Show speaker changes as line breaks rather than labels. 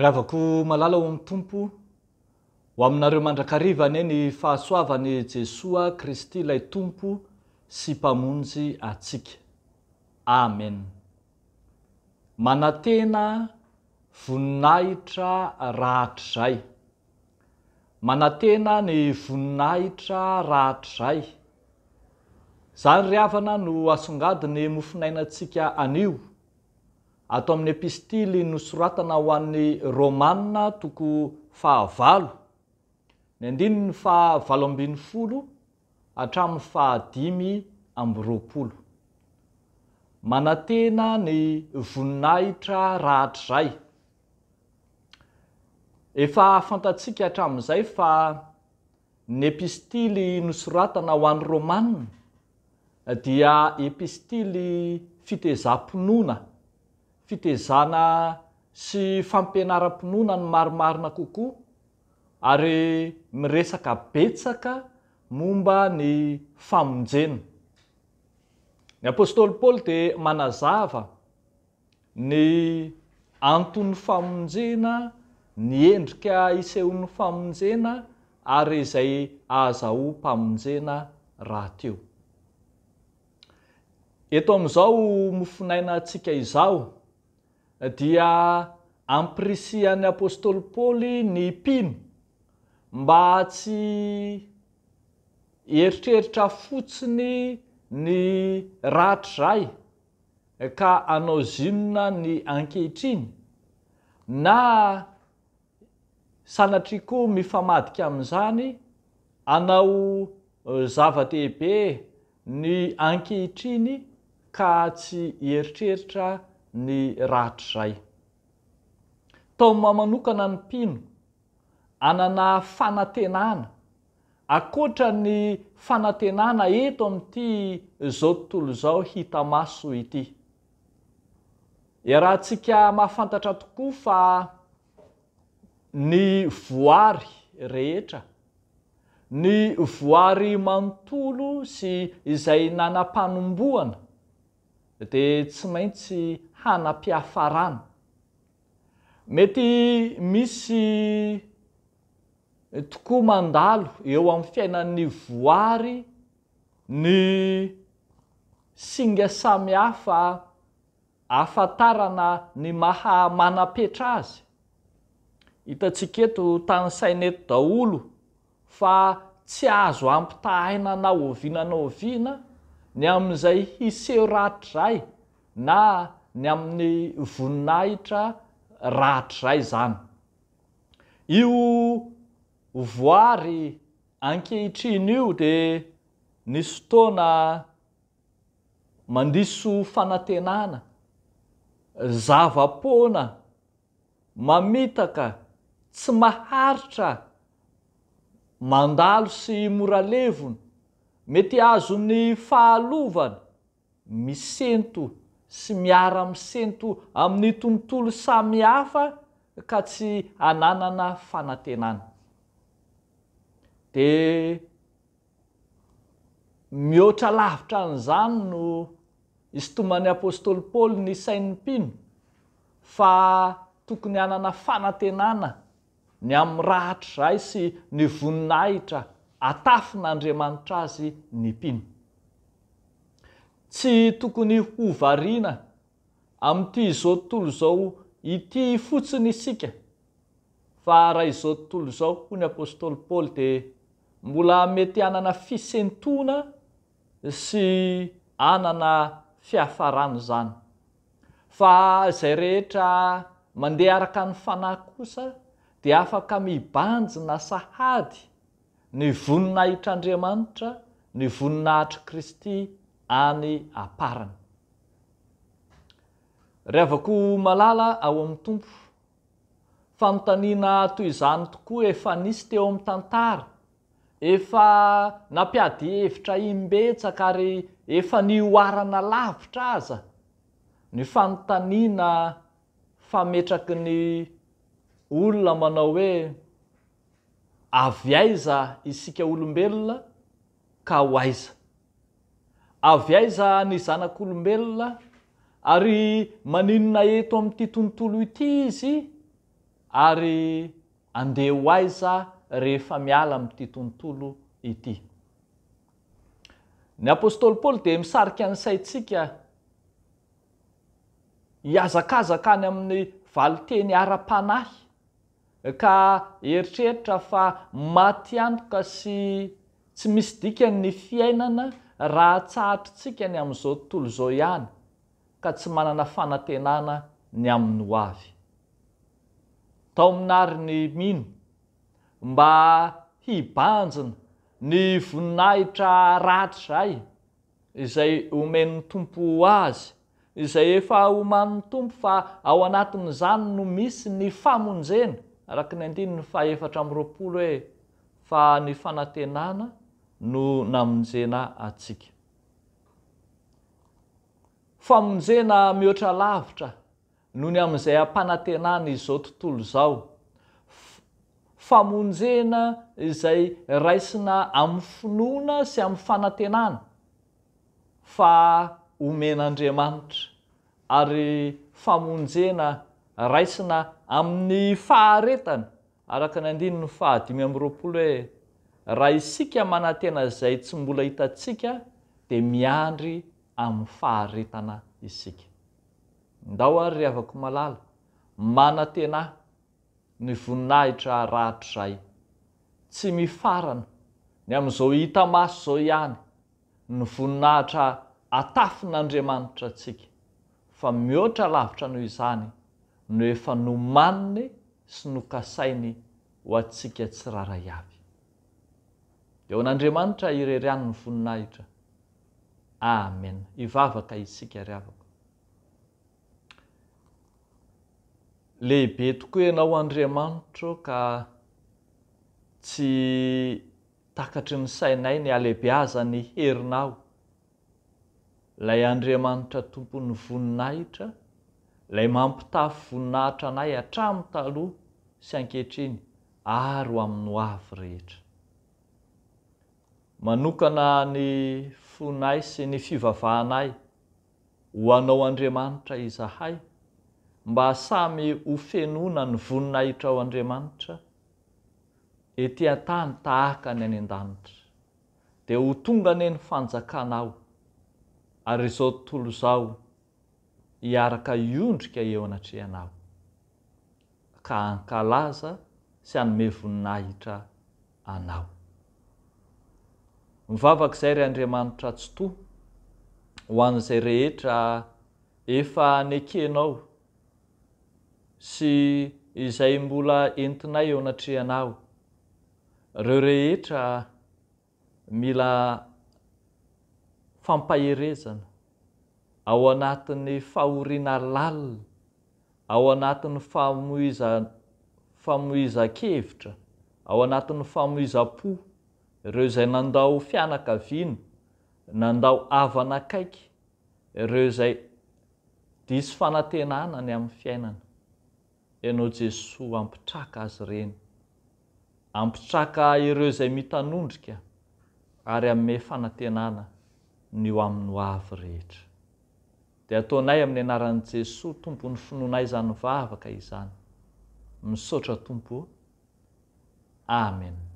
ryhavako malala o amn'n tompo ho aminareo mandrakarivany e ny fahasoavany jesoa kristy ilay tompo sy mpamonjy atsika amen manantena voninahitra rahatr'zay manantena ny voninahitra rahatr' zay zany ry avana no asongadiny mofinainatsika anio atao amin'ny epistily nosoratana ho an'ny romana toko fahavalo ny andinyny favalo ambin'ny folo atramin'ny fahadimy amby roapolo manantena ny voninahitra rahatrray efa fantatsiaka hatramin'izay fa ny epistily nosoratana ho an'ny romana dia epistily fitezahmpinona fitezana sy fampinaram-pinona ny marimarina kokoa ary miresaka betsaka momba ny famonjena ny apôstôly paoly de manazava ny anton'ny famonjena ny endrika iseon'ny famonjena ary izay azaompamonjena rahateo eto am'izao mifinaina tsika izao dia anprisian'ny apôstôly paoly ny pino mba tsy eritreritra fotsiny ny ratryray ka anao zinona ny ankehitriny na sanatri koa mifamadika amn'izany anao zavadehibe ny ankehitriny ka tsy heritreritra ny rahatr'zay taoy mah manokana ny pino anana fanantenana akoatra ny fanantenana eto ami'ity zao tontolo izao hita maso ity eraha ntsika mahafantatra tokoa fa ny voary rehetra ny voary manontolo sy izay nana mpanomboana de tsy maintsy hanam-piafarana mety misy eh, tokoa mandalo eo ami'ny fiainan'ny voary ny singa sami hafa afatarana ny maha- manapetra azy hitatsiketo tan saineto daolo fa tsy azo ampitahaina na ovinana oviana ny amin'izay hiseo ratr'ray na ny amin'ny voninahitra raatryray zany io voary ankehitriny io de nysy ftaoana mandiso fanatenana zavapoana mamitaka tsy maharitra mandalo sy moralevony mety azony fahalovana misento sy miaramisento amin'ny tontolo samy hafa ka tsy ananana fanantenana de mihoatra lavitra an'izany no isytoman'ny apôstôly paly ny sainmpino fa tokony anana fanantenana ny amn'ny rahatr' ray sy ny voninahitra atafi n'andriamanitra azy ny pino tsy tokony hovariana amn'ity izao tontolo zao ity fotsiny isika fa raha izao tontolo zao ho ny apôstôly paoly de mbola mety anana fisentona sy anana fiafarana zany fa zay rehetra mandeha araka ny fanay kosa de afaka mibanjy na sahady ny voninahitr'andriamanitra ny voninahatr' kristy any aparana ry avako malala ao amin'ny tompo fanontaniana toy izany tokoa efa nisy teo ami'ny tantara efa nampiady hevitra imbetsakaary efa ny oarana lavitra aza ny fanontaniana fametraky ny olona manao hoe avy aiza isika olombelona ka ho aiza avy aiza ny zanak'olombelona ary maninona eto am''ity tontolo ity izy ary andeha ho aiza rehefa miala am'ity tontolo ity ny apôstôly paoly de misarika an' saitsika hiazakazaka any amin'ny vali teny ara-panahy ka eritreritra fa matyanto ka sy tsy misy dika ny fiainana raha tsahatritsika ny ami'izao tontolo zao ihany ka tsy manana fanantenana ny amin'ny ho avy tao aminary ny mino mba hibanjina ny voninahitra ratyzay izay omenn'ny tompo azy izay efa homann'ny tompo fa ao anatin'izany no misy ny famonjena araka ny andinyny faefatra am'roapolo hoe fa ny fanantenana no namonjena atsika famonjena mihoatra lavitra noho ny amn'izay hampanantenana izy zao tontolo izao famonjena izay raisina am'y finoana sy am'y fanantenana fa omen'andriamanitra ary famonjena raisina amin'ny faharetana araka ny andiny no fahadimy amroapolo hoe raha isika manantena zay tsy mbola hitatsika de miandry amin'ny faharetana isika ndao ary ry avako malala manantena ny voninahitra ratr' zay tsy mifarana ny am'izao hita maso zao ihany ny voninahitra atafi n'andriamanitra atsika fa mihoatra lavitra noho izany no efa no maniny sy no ka sainy ho atsika tsi rara iavy de eo an'andriamanitra irery anyny voninahitra amen ivavaka isika ry avako lehibe tokoa ianao andriamanitra ka tsy takatry ny sainai ny aleibe aza ny herinao lay andriamanitra tompony voninahitra lay mampitafy voninahitra anay atramon taloha sy ankehtriny ary ho amin'ny hoavy rehetra manokana ny fonay sy ny fivavahanay ho anao andriamanitra izahay mba samy ho fenona ny voninahitra ao andriamanitra etian-tany tahakany any an-danitra de ho tongane ny fanjakanao ary zao tontolo izao iaraka iondrika eo anatreanao ka ankalaza sy hanome voninahitra anao mivavaka izay re andriamanitra tsy toa ho an'izay rehetra efa anekenao sy izay mbola entinay eo anatreanao reo rehetra mila fampaherezana ao anatin'ny fahorina lalina ao anatin'ny famoiza famoizankevitra ao anatin'ny famoizapo ireo zay nandao fianakavina nandao avana akaiky ireo zay disy fanantenana ny amin'ny fiainana ianao jesos ampitraka azy ireny ampitraka ireo zay mitanondrika ary amn'me fanantenana ny o amin'ny hoavy rehetra de ataonay amin'ny anaran'i jesos tombo ny finoanay izany vavaka izany misaotra tompo amen